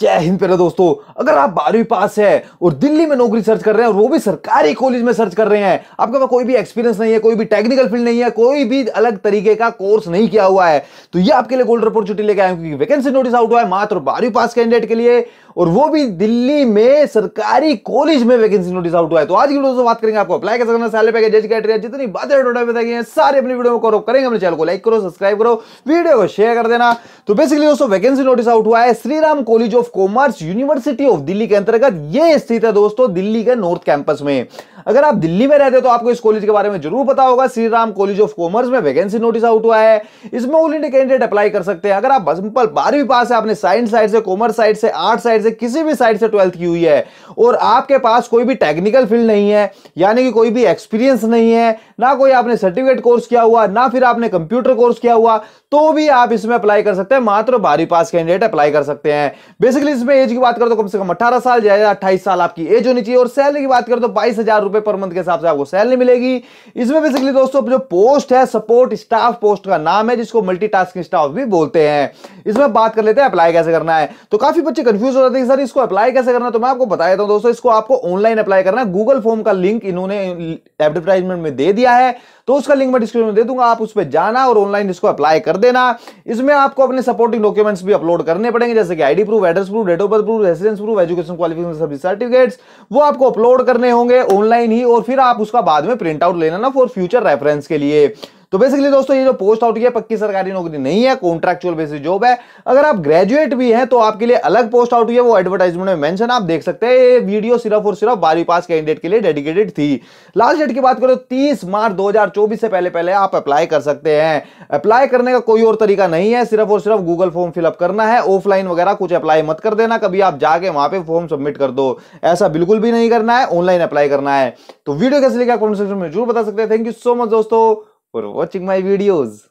जय हिंद प्यारे दोस्तों अगर आप बारहवीं पास है और दिल्ली में नौकरी सर्च कर रहे हैं और वो भी सरकारी कॉलेज में सर्च कर रहे हैं आपके पास कोई भी एक्सपीरियंस नहीं है कोई भी टेक्निकल फील्ड नहीं है कोई भी अलग तरीके का कोर्स नहीं किया हुआ है तो ये आपके लिए गोल्ड अपॉर्चुनिटी लेके आए क्योंकि वैकेंसी नोटिस आउट हुआ है मात्र बारहवीं पास कैंडिडेट के लिए और वो भी दिल्ली में सरकारी कॉलेज में वैकेंसी नोटिस आउट हुआ है तो आज की वीडियो से बात करेंगे आपको अप्लाई कैसे करना सैलरी पैकेज जितनी बातें डोटा बताई गई हैं सारे अपनी वीडियो में करो करेंगे अपने चैनल को लाइक करो सब्सक्राइब करो वीडियो को शेयर कर देना तो बेसिकली दोस्तों वैकेंसी नोटिस आउट हुआ है Shriram college of of commerce university of Delhi के अंतर्गत ये स्थित है दोस्तों दिल्ली के नॉर्थ कैंपस में अगर आप दिल्ली में रहते तो आपको इस कॉलेज के बारे में जरूर पता होगा Shri Ram college of commerce में वैकेंसी नोटिस आउट हुआ है इसमें ऑल इंडिया कैंडिडेट अप्लाई कर सकते हैं अगर आप सिंपल बारहवीं पास है आपने साइंस साइड से कॉमर्स साइड से आर्ट साइड से किसी भी साइड से ट्वेल्थ की हुई है और आपके पास कोई भी टेक्निकल फील्ड नहीं है यानी कि कोई भी एक्सपीरियंस नहीं है ना कोई आपने सर्टिफिकेट कोर्स किया हुआ ना फिर आपने कंप्यूटर कोर्स किया हुआ तो भी आप इसमें अप्लाई कर सकते हैं मात्र बारहवीं पास कैंडिडेट अप्लाई कर सकते हैं बेसिकली इसमें एज की बात करें तो कम से कम अठारह साल या अट्ठाईस साल आपकी एज होनी चाहिए और सैलरी की बात करें तो बाईस हजार रुपए पर मंथ के हिसाब से आपको सैलरी मिलेगी इसमें बेसिकली दोस्तों जो पोस्ट है सपोर्ट स्टाफ पोस्ट का नाम है जिसको मल्टी स्टाफ भी बोलते हैं इसमें बात कर लेते हैं अप्लाई कैसे करना है तो काफी बच्चे कंफ्यूज हो जाते हैं सर इसको अप्लाई कैसे करना है तो मैं आपको बता देता हूं दोस्तों इसको आपको ऑनलाइन अप्लाई करना है गूगल फॉर्म का लिंक इन्होंने एडवर्टाइजमेंट में दे दिया है तो उसका लिंक मैं डिस्क्रिप्शन में दे दूंगा आप उस पर जाना और ऑनलाइन इसको अप्लाई कर देना इसमें आपको अपने सपोर्टिंग डॉक्यूमेंट्स भी अपलोड करने पड़ेंगे जैसे कि ID proof address proof date of birth proof residence proof education qualification service certificates वो आपको अपलोड करने होंगे ऑनलाइन ही और फिर आप उसका बाद में प्रिंट आउट लेना ना फॉर फ्यूचर रेफरेंस के लिए तो बेसिकली दोस्तों ये जो पोस्ट आउट किया पक्की सरकारी नौकरी नहीं है कॉन्ट्रेक्चुअल बेसिस जॉब है अगर आप ग्रेजुएट भी हैं तो आपके लिए अलग पोस्ट आउट हुई है वो एडवर्टाइजमेंट में मेंशन आप देख सकते हैं ये वीडियो सिर्फ और सिर्फ बारहवीं पास कैंडिडेट के लिए डेडिकेटेड थी लास्ट डेट की बात करो तीस मार्च दो से पहले पहले आप अप्लाई कर सकते हैं अप्लाई करने का कोई और तरीका नहीं है सिर्फ और सिर्फ गूगल फॉर्म फिलअप करना है ऑफलाइन वगैरह कुछ अप्लाई मत कर देना कभी आप जाके वहां पर फॉर्म सबमिट कर दो ऐसा बिल्कुल भी नहीं करना है ऑनलाइन अप्लाई करना है तो वीडियो कैसे लिखा कमेंट सेक्शन में जरूर बता सकते हैं थैंक यू सो मच दोस्तों for watching my videos.